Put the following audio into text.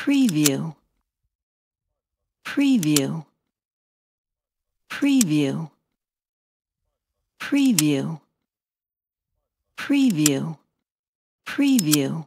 preview preview preview preview preview preview